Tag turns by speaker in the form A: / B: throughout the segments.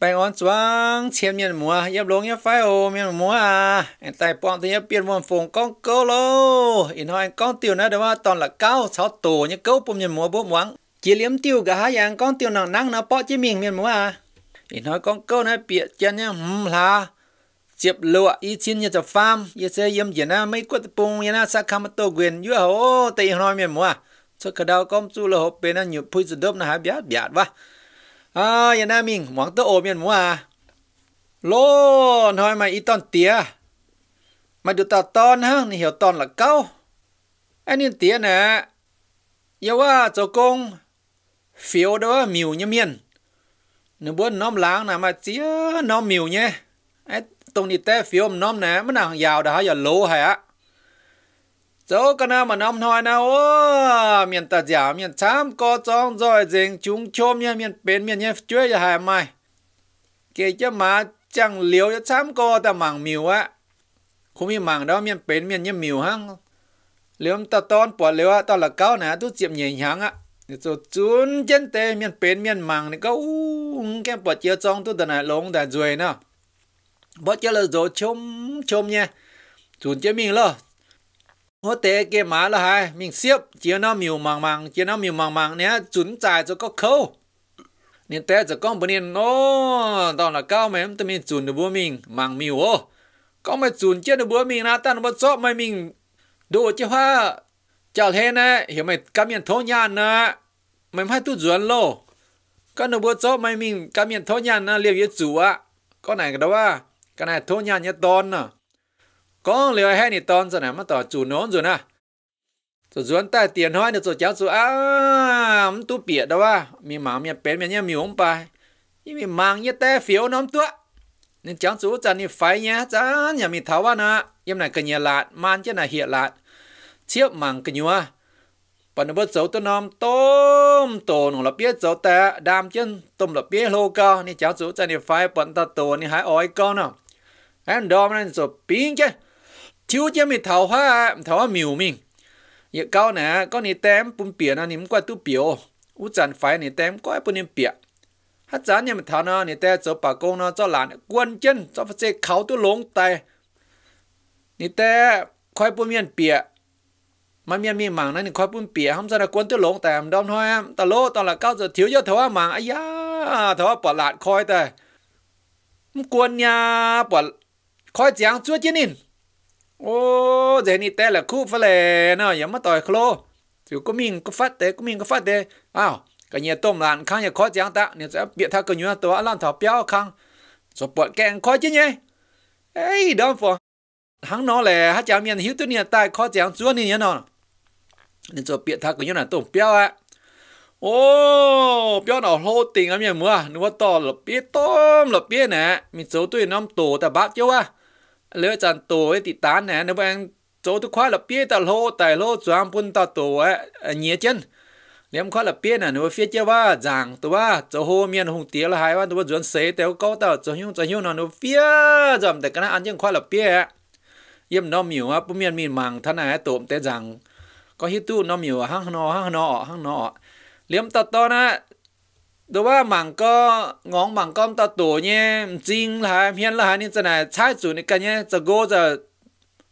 A: bạn on chuang chiem miền mua yap long yap phai ô miền mua à en tai pon thì yap pian mon phong con câu lo in hoan con tiêu na đó toàn là cao sáu tổ như câu pom miền mua bố muang chỉ liếm tiêu gà hai anh con tiêu nặng nặng nó bỏ chỉ miệng miền mua à in hoan con câu na bịa chân nhá hum la chịp lụa y chín như cho farm y sẽ yếm gì na mấy quất bùng y na sa kham tô quyền yu ho tây hoan miền mua cho cả đào công chu là hộp bên anh nhiều phui sự đốp na hai biết biết wa à nhà mình mong tơ ôm miền mua à? lô nói mày ít tòn tía mày được tao tòn ha này hiểu tòn là câu anh nên tía nè yêu à cho công phiếu đó miu nhá miền nếu muốn nom láng nè mà tía nom miu nhé ai tông đi té phiếu nom nè mới nào giàu đã giờ lố hay chỗ cái nào mà nông thôi nào ô miền ta giả miền chám có trong rồi dính chúng chôm nha miền bên miền nhé chơi giờ hai mai kể cho mà chẳng liều cho chám có ta mảng miu á không biết mảng đó miền bên miền nhé miu hăng liều ta tôn bỏ liều á tao là cao nè tôi chịu nhẹ nhàng á rồi chun chân tê miền bên miền mảng này có u cái bỏ chia trong tôi tận này lông đã rồi nè bỏ chia là rồi chôm chôm nha chun chế mình lo hô tế cái má là hai mình xếp chia nó miều màng màng chia nó miều màng màng nhé chuẩn trải cho có khâu nên té cho con bên yên nó đó là cao mà em mình chuẩn được bữa mình màng miều con mà chuẩn chết được bữa mình là ta nó bắt mày mình đồ chứ hoa chào thế nè hiểu mày cảm nhận thấu nhàn nè mày phải tu dưỡng lô con nó bắt sót mày mình cảm nhận thấu nhàn nè liệu với chủ á con này cái đó à cái này thấu nhàn nhất tôn nè có liều hay thì ton giờ này mà tỏ chủ nón rồi nè rồi dọn ta tiền hoa được rồi cháu rồi à tu bịa đâu à mi mà mi bén mi nhá mi ông bà nhưng mi mang nhá té phiếu nón tua nên cháu chú chân thì phải nhá chán nhà mi tháo à nè em này cái nhà lạt man chứ là hiện lạt chiếc màng cái nhua bạn bớt dấu tôi nom tôm tổ nó là biết dấu ta đam chân tôm là biết lô cao nên cháu chú chân đi phải bạn ta tổ nên hãy ỏi con nào em đom lên rồi pin chứ chiếu chế mi thảo hoa thảo hoa miu mình giờ cao nè có ni tem bún bìa nè niệm qua tu biểu u chân phải ni tem có bún niệm bìa hát chán nhà mi thảo nè ni tem cho bà công nè, cho làn quân chân cho phát chế khảo tu lông tay ni tem khoai bún miên bìa mà miên miên mảng nè ni khoai bún bìa không sao là quân tu lông tay em đom thôi em ta lô ta là cao giờ thiếu cho thảo hoa mảng ayá, ya thảo hoa bỏ lạt khoai tay quân nhà bỏ khoai giang chúa chiến nín ô dễ ni té là khu phải lệ nó giờ mất khlo thì có mình phát thế có mình có phát thế à cái nhà tôm làn khang nhà khó chẳng ta nhà sẽ biệt thao cơ nhúa tòa lan thảo béo khang rồi bọn kẹn khó chứ nhé ấy đó phò hắn nó là hát chả miền hiếu tu nhà tai khó chẳng chúa ni nhá nó nên rồi biệt thao cơ nhúa là tôm béo ạ ô béo nó hô tình lắm nhà mưa nó to là biết tôm là nè mình số tuổi năm tổ ta bác chứ à เลือจันตัวติดตานแหนนแบงโจทุกข้าลับเปี้ยตะโลแต่โลจวมปุ่นตะตัวเนียเจนเลี้ยมข้าลับเปี้ยน่ะหนูเฟียเจว่าจังตัวว่าโจโฮเมียนหงเตียละหายว่าตัวจวนเสแต่ก็ตาจะหิวจะหิวน่ะหนูเฟียจำแต่ก็น่าอันยังข้าลับเปี้ยเยี่ยมน้องมิวว่าปุ่มเมียนมีมังท่านไหนตัวแต่จัง ก็ฮิตตู้น้องมิวห้างนอห้างนอห้างนอเลี้ยมตัดต่อนะ đó ว่ามังก็งองมังก้อมตาตัวเนี่ยจริงละเพี้ยนละนี่จะไหนใช้จุดในกันเนี่ยจะโกจะ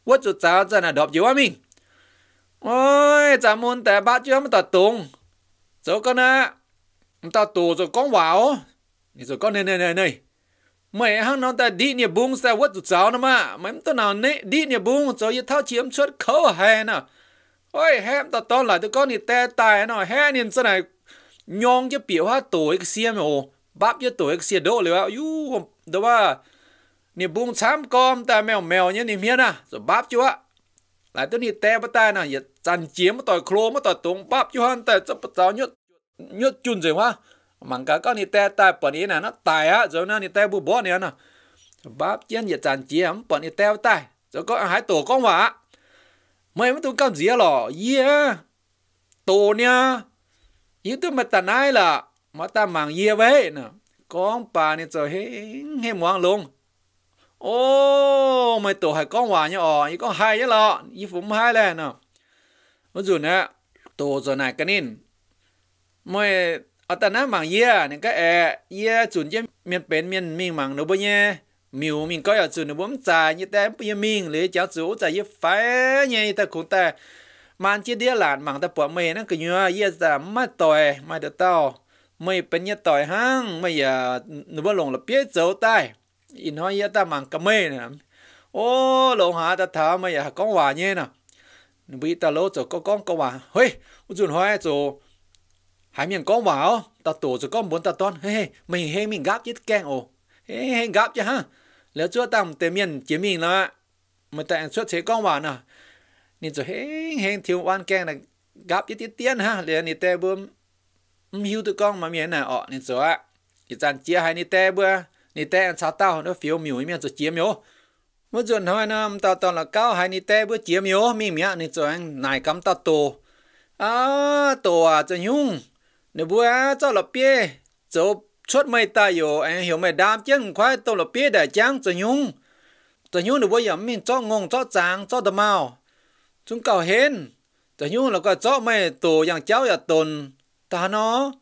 A: ว่าจุดจ้าจะไหนดอกอยู่ว่ามิงโอ้ยจามุนแต่บ้าจ้ามันตัดตรงเจ้าก็นะมันตัดตัวจะก้องหวาวนี่จะก้องเนยเนยเนยเนยไม่ห้างน้องแต่ดีเนี่ยบุ้งแต่ว่าจุดจ้านะมาไม่ตัวหนาวเนี่ยดีเนี่ยบุ้งจะยึดเท้าเฉียมชดเขาแห่น่ะโอ้ยแฮมตัดตอนหลายตัวก้อนนี่แต่ตายหน่อยแห่เนี่ยจะไหน nhong cho biểu ha tổ cái bắp cho tổ cái xe đỗ liệu yu đó ba nè bung xám com ta mèo mèo nè miên à rồi bắp chú á lại tôi nè te bắt nè giờ chăn chiếm mà tỏi khô mà tỏi tung bắp chú hắn tại chấp tao nhốt nhốt chun rồi hoa mảng cả con nè te tại bọn ý nè nó tài á rồi nè nè te bu bó nè nè bắp chiến giờ chăn chiếm bọn nè te bắt rồi có hai tổ con hỏa mấy mấy tôi cầm gì à lọ yeah nha YouTube mà ta nai là mà ta mang ye về nè con bà này cho hết hết muang luôn ô mày tổ hay con hòa nhá ờ con hai nhá lọ y phụ hai lên nè nó dù nè tổ giờ này cái nên mày ở à, ta nãy mang ye à, nên cái e ye chuẩn chứ miền bên miền miền mang nó bao nhiêu miêu mình có ở chuẩn nó bốn trà như thế bây giờ lấy cháu chú trà như phải như ta cũng ta มันจีเดียหลานมังตะปวเมนั่นก็ยัวเยสามาต่อยมาเดตอไม่เป็นยต่อยห้างไม่อย่าหนูว่าลงละเปียเจ้าใต้อินห้อยยะตามังกะเมนะโอ้หลงหาตะถาไม่อย่าก้องหวานเนี่ยนะหนูบีตาโลจะก็ก้องก็หวานเฮ้ยอุจุนห้อยจะหายเมียนก้องหวาวตาโตจะก้องบนตาตอนเฮ้ยไม่เฮ้ยมิงกับยิดแกงโอเฮ้ยเฮ้ยกับจ้ะฮะแล้วชั่วตั้งเตเมียนเจียมิงนะมันแต่ชั่วเชก้องหวานนะนี่จะเฮงเฮงทิววันแกงนะกับยี่ติเตียนฮะเลยนี่แต่บ่มหิวตุกองมาเมียน่ะอ๋อนี่จะอ่ะอีจันเจียให้นี่แต่บ่นี่แต่อันชาต้าเนาะฟิวมิวเมียจะเจียมิวมื่อจนหอยน้ำตาตอนละเก้าหายนี่แต่บ่เจียมิวมีเมียนี่จะนายกำตาโตอ้าตัวจะยุ่งเนี่ยบัวเจ้าละเปียจบชุดไม่ตายอยู่ไอ้เหี่ยวไม่ดามเจ้งควายตัวละเปียได้จังจะยุ่งจะยุ่งเนี่ยบัวอย่ามีจ้องงจ้อจางจ้อตะเมา chúng cầu hên cho nhu là có chó mày tổ yang cháu ya tồn ta nó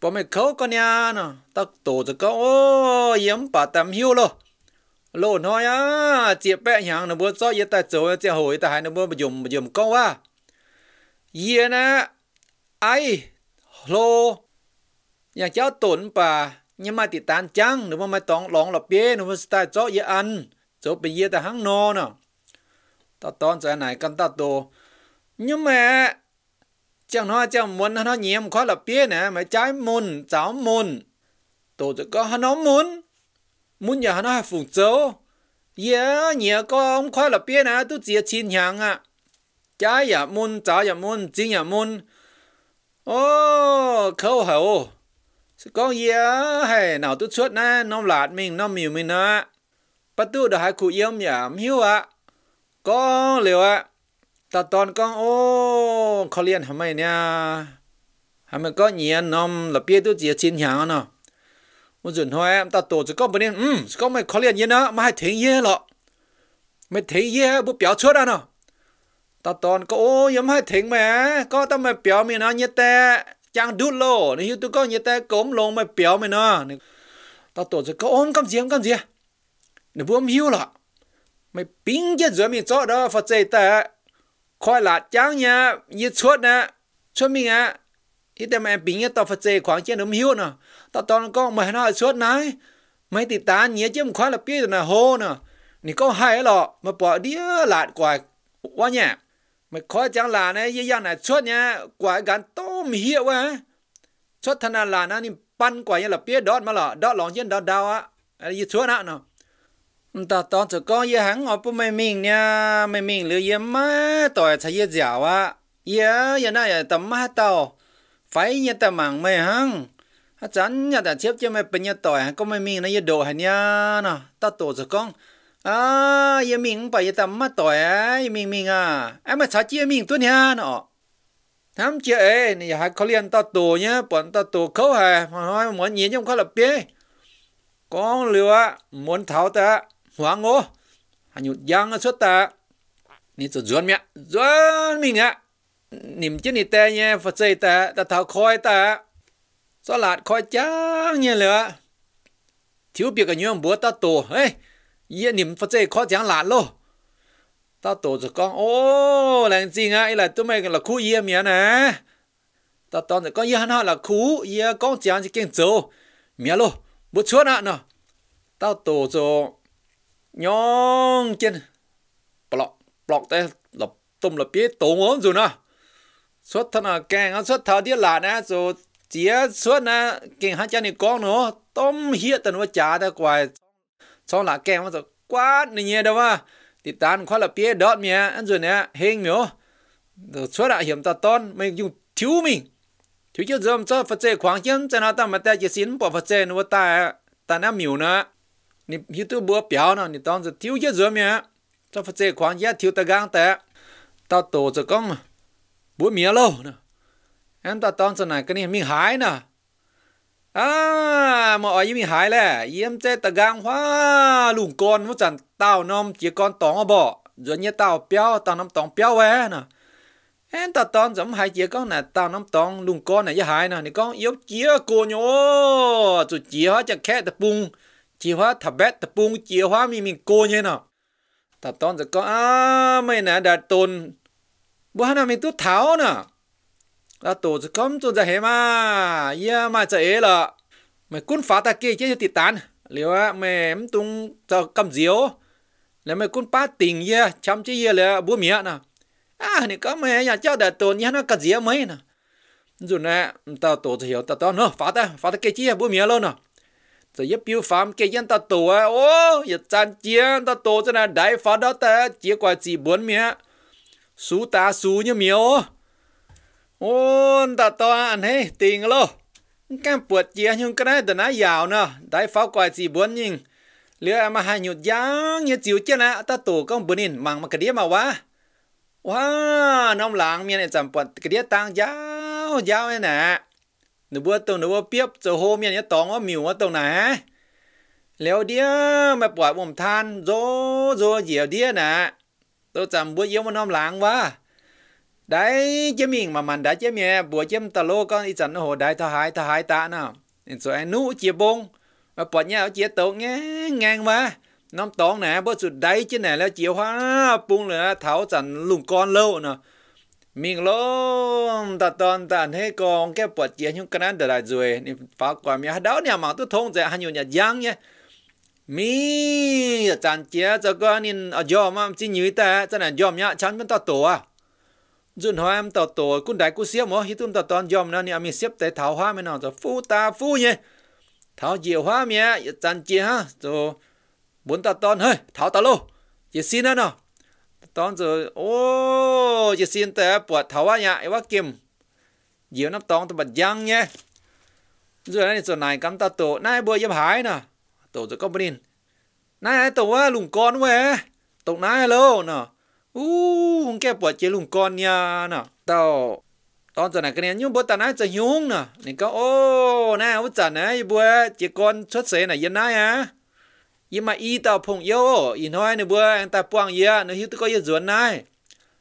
A: bỏ mày khấu con nhà nó ta tổ cho cậu, ô yếm bà tạm hiu lo lô nói á chị bé nhàng, nó bữa cho yết ta chỗ chị hồi ta hai nó bữa dùng dùng câu à yên á ai lô yang cháu tồn bà nhưng mà thì tan chăng nếu mà mày tòng lòng là bia nếu mà ta chó yết ăn chỗ bây giờ ta hăng nô nó ta tón trái này căn ta tô nhưng mà chẳng nói chẳng muốn nó nhiễm khó là biết nè mà trái môn cháu môn tổ chức có nó muốn muốn nhà nó phụ châu yeah dạ, nhà có ông khó là biết nè tôi chỉ chín hàng à trái nhà dạ môn cháu nhà dạ môn chính nhà môn ô khâu hậu có yeah hay nào tôi xuất nè nó lạt mình nó miều mình nè, bắt tôi đã hai cụ yếm nhà hiếu à con liệu ạ ta toàn con ô khó liền hả mày nha hả mày có nhẹ nằm là biết tôi chỉ chín hàng nó muốn dừng hoa em ta tổ cho con bên em ừ con khó liền như nó mà thấy như lọ mày thấy như bố béo chuột à ta toàn có ô yếm hay thấy mẹ có tao mày béo mày nó như ta chẳng đút lô nếu tôi có như ta cốm lông mày béo mày nó ta tổ cho con ôm cam gì cam gì nếu bố hiu lọ mày bình cái rồi mình cho đó phát dạy ta coi là chán nha như chuột nè chuột mình á ít đem em pin cái tao phật dạy khoảng trên đúng hiếu nè tao tao con mày nó chuột này mày thì ta nhớ chứ không khoái là biết là hô nè nị có hay lọ mà bỏ đi lạt quả quá nhá mày khó chẳng là này dây dàng này chuột nha quả gắn tôm hiệu quá, chuột thằng nào là nó nên pan quả như biết đó mà lọ đó lòng trên đó đau á như chuột nè ta tao cho con ye hắn ở bố mày mình nha mày mình lưu ye má tỏi chả ye dẻo á ye ye na ye tầm má tao phải ye tầm mạng mày hắn à chán nhà ta chép cho mày bên ye tỏi hắn có mày mình nó ye đồ hắn nha nè ta tổ cho con à ye mình phải ye tầm má tỏi ye mình mình à em mà chả ye mình tuân nha nọ tham chia ấy nhà hắn có liên ta tổ nhá bọn ta tổ khâu hè mà nói muốn nhìn trong khó lập bê con lừa muốn tháo ta hóa ngô anh nhụt giang xuất ta ni cho duyên mẹ duyên mình ạ niệm chứ ni tê nhé phật xây ta ta thảo khói ta sao lạt khói chăng nhé lửa thiếu biết cái nhóm bữa ta tổ ấy yên niệm phật xây khói chẳng lạt luôn ta tổ cho con ô làng gì ai là tôi mày là khu yên mẹ nè ta tao con yên hắn là khu yên con chẳng chỉ kinh châu mẹ luôn bữa trước nè tao tổ cho nhon chân, block block thế lập tung lập biết tổ ngón rồi nè xuất thân là càng xuất thở đi là nè rồi chia xuất nè càng hai chân này con nữa tôm hiện tận với trả ta quài sau là càng nó quá này nhẹ đâu mà thì tan khoa lập biết đợt mẹ anh rồi nè hình miếu rồi xuất là hiểm ta tôn mình dùng thiếu mình thiếu chứ dơm cho phật chế khoảng chân cho nó ta mà ta chỉ xin bỏ phật chế nó ta ta nắm miếu nữa 你你都不表呢，你当时丢一热面，这不这款也丢得干的，到肚子讲不灭喽呢，俺到当时呢跟你命海呢，啊，莫一命海嘞，盐在得干花，龙干我咱到那几干当不，人家到表到那当表喂呢。em ta tòn à, e giống hai chia con nè tao nắm tòn luôn con này với hai nè thì con yếu chia cô nhô tụi chia hết chặt khét tập bung chỉ hóa thập bét thập bung chỉ hóa mi mình cô nhé nọ thập ah, tôn giờ có à mấy nè đạt tôn bữa nào mình tu tháo nè là tổ giờ không tu giờ hả mà ya mà giờ ấy là mày cún phá ta kia chứ tịt tán liệu á mày em tung giờ cầm diếu là mày cún phá tình ya chăm chỉ ya là bố mía nè à này có mày nhà cháu đạt tôn nhá nó cắt diếu mấy nè dù nè tao tổ giờ hiểu tao tôn nó ờ, phá ta phá ta kia chứ bố mía luôn nè giờ yếp biểu phạm cái dân ta tổ à ô giờ chăn chia ta tổ cho nên đại phá đó ta chia qua chỉ bốn mía sú ta sú như miếu ô ta to ăn hết tiền lo cái bột chia nhưng cái này từ nãy giàu nè đại phá qua chỉ bốn nhưng liệu em mà hai giang như chiều chết nè ta tổ công bốn in măng mà cái đĩa mà quá wow nông làng miền này chậm bột cái đĩa tăng giàu giàu nè nếu bữa tàu nếu bữa tiếp giờ hôm nay nhớ tóng nó miu nó tàu nè léo đĩa mà bỏ bom than rô rô dẻo đĩa nè tôi chăm bữa yếu mà nom quá đấy chế mình mà mình đã chế bữa chế tà lô con ít chẳng hồ đại thà hai thà hai nào rồi anh nú chia bông mà bỏ nhau chia tổ ngang ngang mà năm tóng nè bữa sụt đấy chứ nè là chiều hóa bung là tháo chẳng lùng con lâu nè mình lông ta toàn ta thế con cái bật chiến những cái นั้นเด lại rồi nên phá qua mi đó nhà mà tôi thông ra hắn nhiều nhà giang nhé mi chẳng chế cho con nên ở giò mà chỉ như ta cho nên giò nhá chẳng bên tao tổ à dùn hoa em tao tổ cũng đại cũng xiêm mà hít tụm tao toàn giò nó nên mình xếp tới thảo hoa mới nào, cho phu ta phu nhé thảo diều hoa mi chẳng chia ha rồi muốn tao toàn hơi thảo tao lô chỉ xin nó ตอนเจอโอ้จะเสียนแต่ปวดเถาวะเนี่ยไอ้ว่าเกมเดี๋ยวน้ำตองตะบัดยังเนี่ยเรื่องนั้นส่วนไหนกำตาโตนายบัวยับหายน่ะโตจะก็บรินนายตัวว่าลุงกอนเว้ตกนายแล้วน่ะอู้หงแกปวดเจลุงกอนเนี่ยน่ะเต่าตอนจากนั้นก็เนี่ยยุ่งบัวตานายจะยุ่งน่ะนี่ก็โอ้นายวุจันนะบัวเจกอนชดเสน่ะยันนายอ่ะ伊嘛伊到朋友哦，伊น้อยในบัวอันตาปวงเยอะในฮิวตก็ยะสวนนาย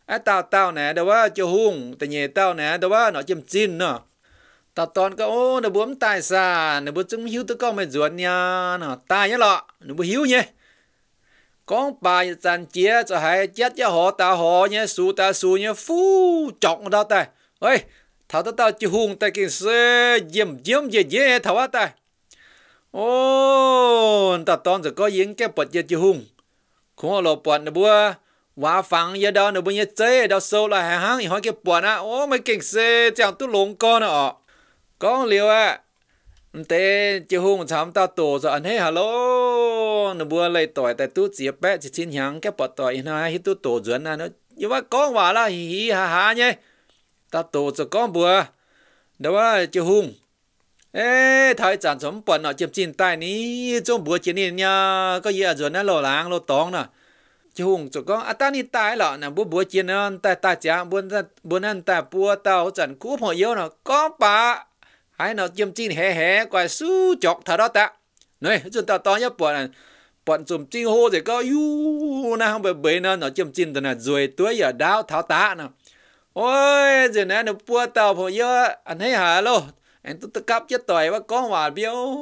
A: อะตาเต้าแหนแต่ว่าจะหุ่งแต่เยเต้าแหนแต่ว่าเนาะจิ้มจิ้นเนาะตาตอนก็โอ้ในบัวมันตายซาในบัวจึงฮิวตก็ไม่สวนยาเนาะตายยะหรอในบัวหิวเนี่ยกองปลาจันเจียจะหายเจ็ดยะหอตาหอเนี่ยสูตาสูเนี่ยฟูจ่องดาวตายเฮ้ยถ้าตาเต้าจะหุ่งแต่กินเสยเยี่ยมเยี่ยมเย่เย่ถ้าว่าตาย ô ta tông giờ có yến cái bật giờ chưa hung cũng là bật nữa bữa quá phẳng giờ đó nữa bữa giờ chế đó sâu là hàng hàng hỏi cái bật á ô mấy kinh xe chẳng tu con nữa con liều à thế chưa hung chăm ta tổ giờ anh hết hello nữa bữa lấy tỏi tại tu chỉ bé chỉ xin hàng cái bật tỏi nó hay tu tổ dưỡng à nó nhưng con bảo là hì hì hà hà nhé ta tổ giờ con bữa đó là chưa hung ê thời chẳng sống bận nó chiếm chín tài ní trong bữa chiến này nha có gì à rồi nó lò láng lò tóng nè chứ hùng chỗ có à ta ni tài lọ nè bữa bữa chiến nó ta ta chả buôn buôn ăn ta bua tao chẳng cú họ yếu nó có bà hay nó chiếm chín hé hé quay su chọc thà đó ta này ta to nhất bữa bọn chùm chinh hô thì có yu na không bề bề nó nó chùm chinh rồi tuổi ở đáo tháo tá nè ôi giờ nè nó bua tàu phổ yếu anh hả lô anh tôi tôi cắp chết tuổi và con hòa biểu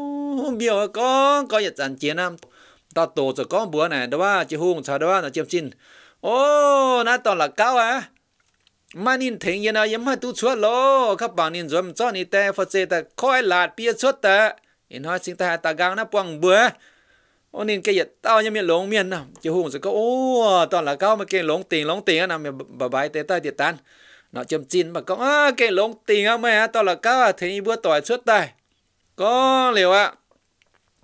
A: biểu con có nhật dàn chiến nam ta tổ cho con bữa này đó ba chị hùng sao đó ba nó chiêm xin ô na toàn là cao à mà nhìn thấy như nào em hai tu chuột lo các bạn nhìn rồi cho ni ta phật sẽ ta coi lạt bia chuột ta in hoa sinh ta ta gang na quăng bữa ô nên cái giật tao như miền lông miền nào chị hùng sẽ có ô toàn là cao mà cái lông tiền lông tiền à nằm bà bài tê tay tiệt tan nó chấm chín mà có à, cái lông tình không mẹ tao là cá à thế bữa tỏi suốt tay có liều ạ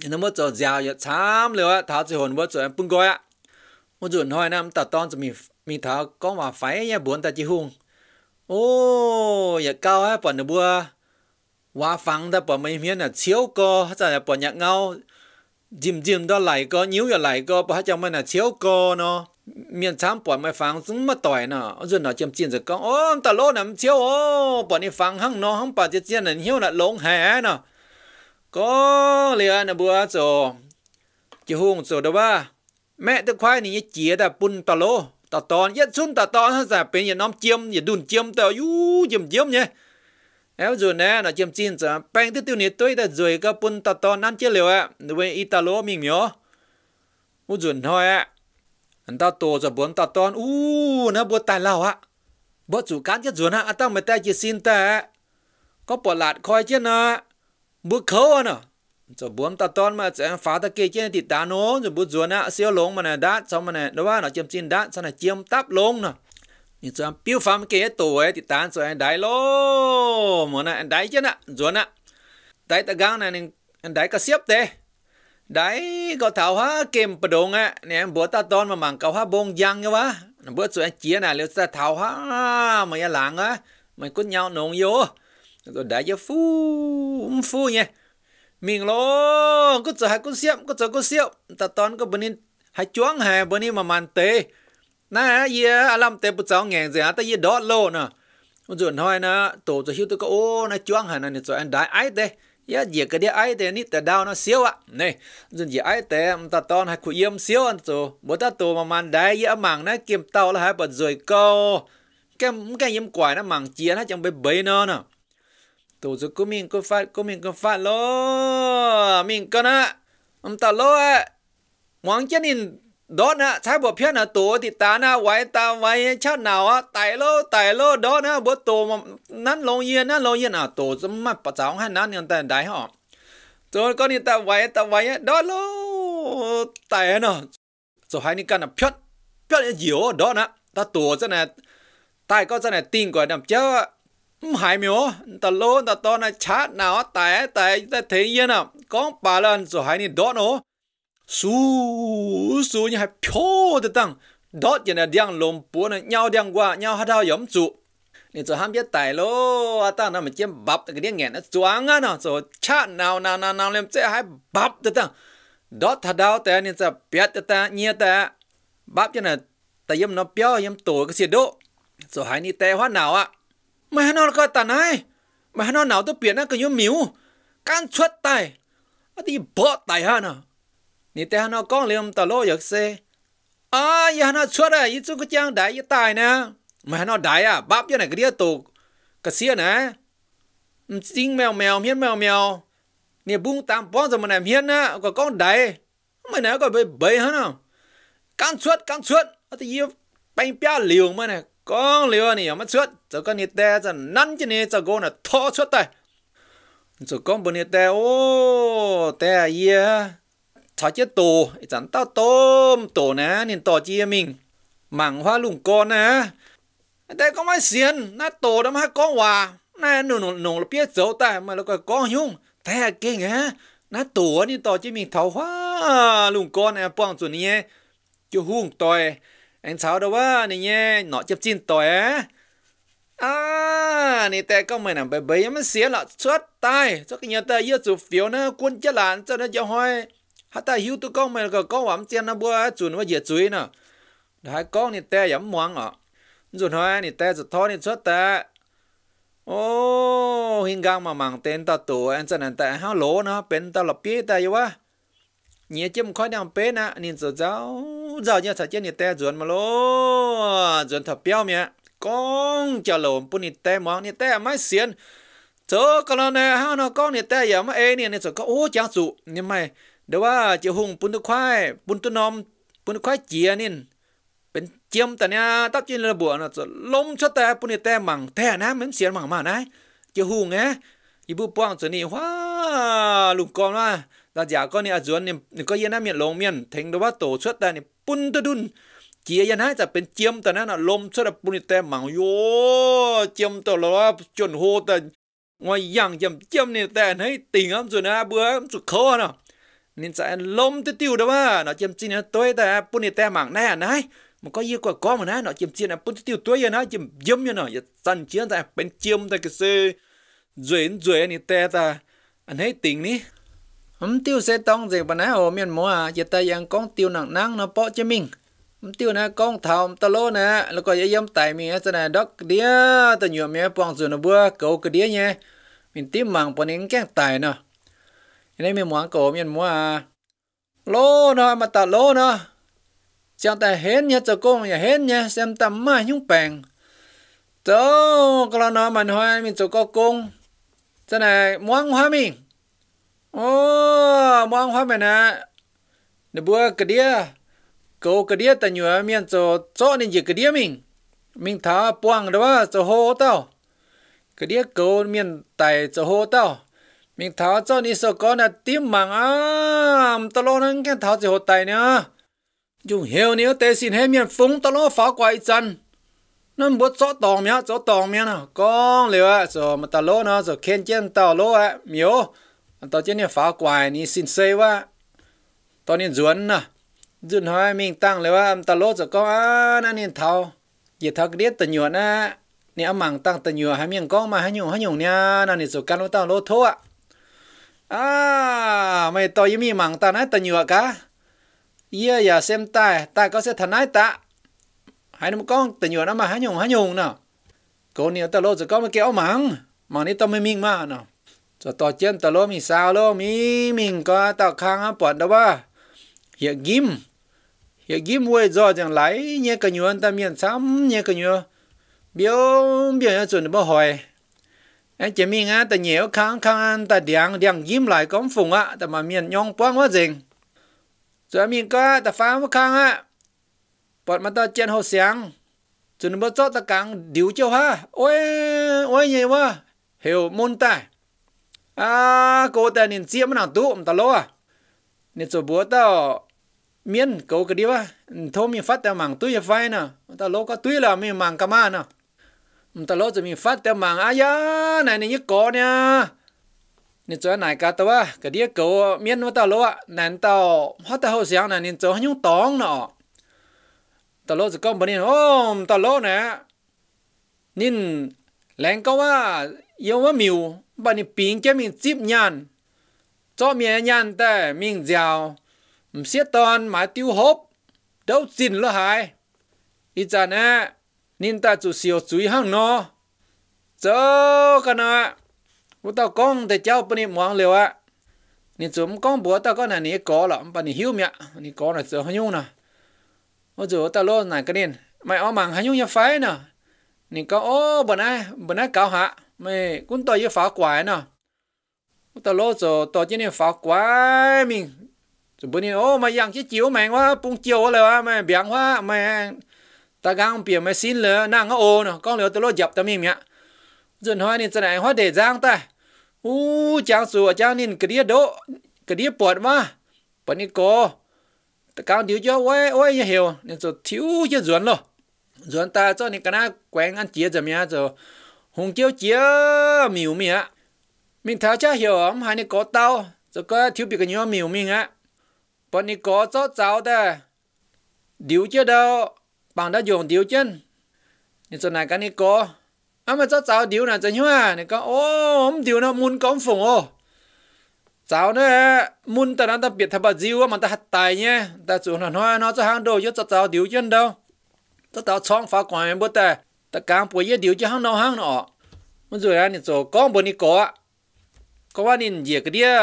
A: nó mất rồi giàu giờ chám liều ạ tháo chỉ hồn bữa rồi em bưng gói ạ một chuẩn hỏi năm tao tao cho mình mình tháo có mà phải nhà buồn ta chỉ hùng ô giờ cao á bọn nó bữa quá phẳng ta bọn mình miếng là chiếu co hết là bọn nhặt ngao dìm dìm đó lại co nhíu giờ lại co, bọn hết trong mình là chiếu co nó miền tham bỏ mấy phang chúng mà tỏi nọ rồi nó chậm chiến rồi con ô ta lô nằm chiếu ô bỏ đi phang hăng nó hăng bà chết chiến này hiếu là lông hè nọ có liền là bữa rồi chỉ hùng rồi đâu ba mẹ tôi khoai này chỉ đã bun ta lô ta tòn nhất xuân ta tòn hơn giả bên nhà nóm chiêm nhà đun chiêm tao u chiêm chiêm nhé éo rồi nè nó chiêm chín rồi bèn tới tiêu nhiệt tôi đã rồi các bun ta tòn ăn chia liều ạ đối với italo mình nhớ u rồi thôi ạ anh ta tổ cho bốn ta ton u nó bữa tài lao á bữa chủ chết ruột á anh ta mày tay chỉ xin ta có bỏ lạt coi chứ nè bữa khấu à nè cho bốn ta ton mà sẽ phá ta kia chứ thì ta nó rồi bữa ruột á siêu lông mà này đã xong mà này đúng không nó chiếm xin đã xong này chiếm táp lông nè nhưng cho anh biểu phạm kia tổ thì ta cho anh đáy lô mà này anh đáy chứ nè ruột á đáy ta gang này anh đáy cả xếp thế Đấy, có thảo hóa kèm bà đồ ngạ, nè bữa ta tôn mà mảng cầu hóa bông giang nhau á. Bữa tụi anh chia nè, liệu ta thảo hóa mày ra làng á, mày cút nhau nồng vô. Rồi đã cho phu, um, phu nhé. Mình lo, cút giờ hai cút xiêm, cút giờ cút xiêm, ta tôn có bên in hai chuông hè bên in mà màn tê. Nà, à alam tê bút cháu ngàn gì á, ta ya đọt lô nè. Rồi hỏi nè, tổ cho hiếu tôi có ô, nà chuông hà nè, rồi anh đái ái tê ya dia ke dia ai te ni ta down na siêu ạ này dân gì ai te ta ton ha ku yếm siêu an to bo ta to mà man dai ya mang na kiếm tao là hai bật rồi co cái cái yếm quải nó mang chia nó chẳng bê bê nó nè tổ chức của mình có phát của mình có phát lo mình có na ông ta lo á mong chân in đó nè sai bộ phía nè tổ thì ta nè vay ta vay cha nào á tài lô tài lô đó nè bữa tổ mà nắn lông yên nắn lông yên à tổ giống mà bà cháu hay nắn nhân tài đại họ rồi con đi ta vay ta vay đó lô tài nè rồi hai ni căn là phía phía nhiều đó nè ta tổ cho nè tài có cho nè tin của đầm chéo hải miếu ta lô ta to nè cha nào tài tài ta thấy yên à con bà lần rồi hai ni đó nữa su su như hai piao de tang đó giờ này đang lồng búa này nhau đang qua nhau hát thao yếm trụ nên cho ham biết tài lô à ta nằm chém bập cái tiếng nghe, nó choáng á nó rồi cha nào nào nào nào làm sẽ hai bập thế ta đó thà đau ta nên sẽ biết ta nhia ta bập cho này ta yếm nó béo yếm tổ cái gì đó rồi hai ni tè hoa nào á mà nó có tàn này, mà nó nào tôi biết nó cứ như miếu can xuất tài à thì bỏ tài ha nào 你带那讲了到老有些，啊，呀那出来一做个将大一大呢，嘛那大呀，爸要那个里头个些呢，嗯，金苗苗面苗苗，你不用当帮怎么来面呢？个讲大，嘛那个被背哈呢，刚出刚出，啊，这一半边流嘛呢，讲流你要么出，这个你带着南京呢，这个呢掏出来，这讲不你带哦，带呀。ชาเจโต ไอ้จันเต้าต้มโตนะเนี่ยต่อจีมิงหมั่งว่าลุงกอนะแต่ก็ไม่เสียนน่าโตดำฮะก้องว่าน่าหนุ่นหนุ่งเปียเจ้าแต่มาแล้วก็ก้องยุ่งแท้เก่งฮะน่าโตนี่ต่อจีมิงเท่าว่าลุงกอนะป้องส่วนนี้จะหุ่งต่อยไอ้าวดว่าเนี่ยหนอะจับจิ้นต่อยอ่านี่แต่ก็ไม่นำไปเบยมันเสียละชดตายสักเนียแต่เยอะสุดเฟียวนะคณเจะหลานเจ้านะจะห้อย ta hiểu tu con mày có con wắm chen nó bua chuẩn và dễ chuối nè đại con thì te giảm muang à rồi hai thì te rồi thôi thì xuất te ô hình gang mà mang tên ta tổ anh chân nên ta hao lỗ nó bên ta lập bia ta yêu á nhớ chấm khói đang bên nè, nên rồi giáo giờ như sợ chết thì te chuẩn mà lỗ, chuẩn thật béo mẹ con chờ lộn bún thì te muang thì te mãi xiên chớ con này hao nó con thì te yếm ê nè nên rồi có ô chẳng dụ nhưng mày เดี๋ยวว่าเจียวหงปุ่นตะควายปุ่นตะนอม ปุ่นตะควายเจียนินเป็นเจียมแต่เนี้ยตับจีนระบวนะจะล้มชะแต่ปุ่นแต่หมังแท่นะเหมือนเสียงหมังมานะเจียวหงไงอีบุป้องจะนี่ว้าลุงกอนว่าตาจ๋าก็เนี่ยจวนเนี่ยก็เย็นน้ำเมียนลงเมียนถึงเดี๋ยวว่าโตชะแต่เนี่ยปุ่นตะดุนเจียยันะจะเป็นเจียมแต่นั้นลมสระปุนิแต่หมังโยเจียมตลอดจนโหแต่งอยย่างเจียมเจียมเนี่ยแต่ให้ติ่งอ่ะส่วนนะ เบื่อสุดเขาอ่ะ nên sẽ lôm tiêu tiêu đó mà nó chìm chín nó tối ta bún ta mảng này à này mà có yêu quả có mà nè nó chìm chín nó bún tiêu tối vậy nó chìm dâm vậy nó dần chiến ta bên chiêm ta cái sư duyên duyên nè ta ta anh hết tình ní hôm tiêu sẽ tông gì bà nè ồ miền mùa à giờ ta yang con tiêu nặng nặng nó bỏ cho mình hôm tiêu nè con thòng ta lô nè là có dâm tại mình sẽ này đốc đĩa ta nhiều mẹ bằng rồi nó bữa cầu cái đĩa nha mình tiêm mảng bọn anh kẹt tài nè nên mình muốn cổ mình muốn lô nó mà ta lô nó chẳng ta hết nhá cho cô nhà hết nhá xem tầm mà nhung bèn cho cái nó mình hoa mình cho cô cung thế này muốn hoa mình ô muốn hoa mình à để bữa cái đĩa cô cái đĩa ta nhớ mình cho cho nên gì cái đĩa mình mình thả buông đó cho hô tao cái đĩa cô mình tài cho hô tao mình tháo cho đi sợ con là tiêm mảng à tao lo nâng cái tháo gì hột tay nữa dùng hiệu nếu tê xin hết miền phúng tao lo phá quậy chân nó muốn cho tòng mía cho tòng mía à, con liệu à, rồi mà tao lo nó rồi khen chân tao lo à, miếu tao chân này phá quậy ni xin xây quá tao nên ruốn nè ruốn hỏi mình tăng liệu à, tao lo cho con à, nó nên tháo giờ tháo cái đít tao nhuận á nè mảng tăng tao nhuận hai miếng con mà hai nhung hai nhung nha nó nên cán căn tao lo thôi ạ À, mày tôi với mi mặn ta nói ta nhựa cả. Ia ya xem ta, ta có sẽ thằng nói ta. Hãy nó con ta nhựa nó mà há nhung há nhung nào. Cô nhiều ta lô rồi có mà kéo mặn. Mặn đi tao mới miên mà nào. Cho tao chân ta lô mi sao lô mi mình có tao khang á bọn đâu ba. Hiện gim. Hiện gim vui do chẳng lấy nhé cả nhựa ta miền sắm nhé cả nhựa. Biểu biểu chuẩn bị hỏi chỉ mình á ta nhiều kháng kháng ăn ta điang điang yếm lại công phùng á ta mà miền nhong quang quá dình rồi mình có ta phán một kháng á bọt mà ta chen hồ sáng cho nên bớt ta càng điều cho ha ôi ôi nhiều quá hiểu môn ta à cô ta nên mà nào tú ta lo à nên cho bố tao miên cậu cái đi ba thôi mình phát ta mảng túi phải nè ta lo có túi là mình mảng cả mà nè ta lo cho mình phát tiêu mạng ai ya này này nhất có nha nên cho này cả tao à cái đĩa cầu miên nó tao lo à nên tao hết tao hậu sáng này nên cho nhung tóng nọ tao lo cho con bên ô tao lo nè nên lén câu à yêu mà miu bên này cái mình chip nhàn cho miên nhàn ta mình giàu xiết toàn mà tiêu hốp đâu xin lo hại ít giờ nè nên ta chủ siêu chuối hăng nó cho cái nào bố tao con thì cháu bên này mong liều ạ nên chúng con bố tao con này nè có lắm bên này hiếu mẹ nè có là cho hay nhung nè ô giờ tao lô này cái nên mày ở mạng hay nhung nhà phái nè nè có ô bên này bên này cáo hạ mày cũng tao yêu phá quái nè tao lô giờ tao chỉ nên phá quái mình chú bữa nay ô mày yang cái chiếu mày quá bung chiếu rồi à mày biếng quá mày ta gang pia ma xin le nàng nga ô no con le tôi lo jap ta mi mi dân hoa nên chân ai hoa để giang ta u chang nên cái nin kia cái kia bọt mà bọt ni có ta gang điều cho ôi ôi như hiểu nên cho thiếu chứ ruộng lo ruộng ta cho nên cái na quen ăn chia giờ mía rồi hùng chiếu chia miu mía mình tháo cha hiểu không hai ni có tao cho có thiếu bị cái nhau miu mình á bọt ni có cho cháu ta điều chưa đâu bằng đã dùng điều chân nhưng giờ này cái này có à mà cháu cháu điều à? này chân hoa này có ô ông điều nó muốn có phùng ô cháu nó muốn ta đang ta biệt thập bát diêu mà ta hát tài nhé ta chủ nó nói nó cho hàng đồ chứ cháu cháu điều chân đâu cháu cháu xong phá quán em bớt ta ta càng bồi với điều chứ hàng đâu hàng nọ muốn rồi anh cháu có bữa này có có anh nhìn gì cái đĩa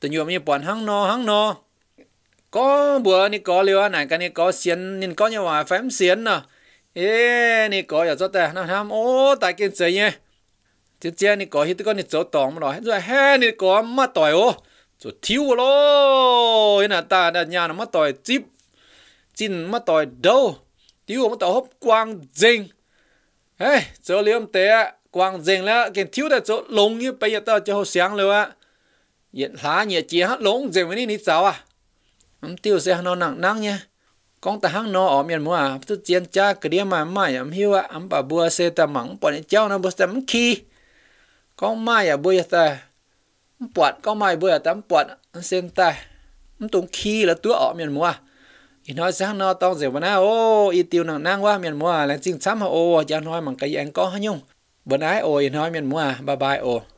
A: tự nhiên mình bọn hàng nọ hàng nọ có bữa ni có liu liều này cái ni có xiên nên có nhiều mà phém xiên nè à. ê ni có giờ cho ta nó tham, ô tại kiến gì nhé chứ chứ ni có hít con ni chỗ tỏng mà rồi rồi he ni có mất tỏi ô chỗ thiếu lo thế là ta đặt nhà nó mất tỏi chip chín mất tỏi đâu thiếu mất tỏi hấp quang dinh hey chỗ liều té quang dinh là cái thiếu là chỗ lông như bây giờ ta chỗ sáng liều á hiện lá nhẹ chia hát lông dinh với ni ni sao à am tiêu sẽ nó nặng nặng nhé con ta hăng nó ở miền mua à tu chiến cha cái điểm mà mai am hiu à am bà bùa xe ta mắng bọn cháu nó bùa tấm khi con mai à bùa ta bọt con mai bùa tấm bọt xe ta am tung khi là tu ở miền mua ý nói sáng nó tao dễ bữa ô ý tiêu nặng nặng quá miền mua là chính sắm ô cha nói bằng cái anh có nhung bữa nay ô ý nói miền mua bye bye ô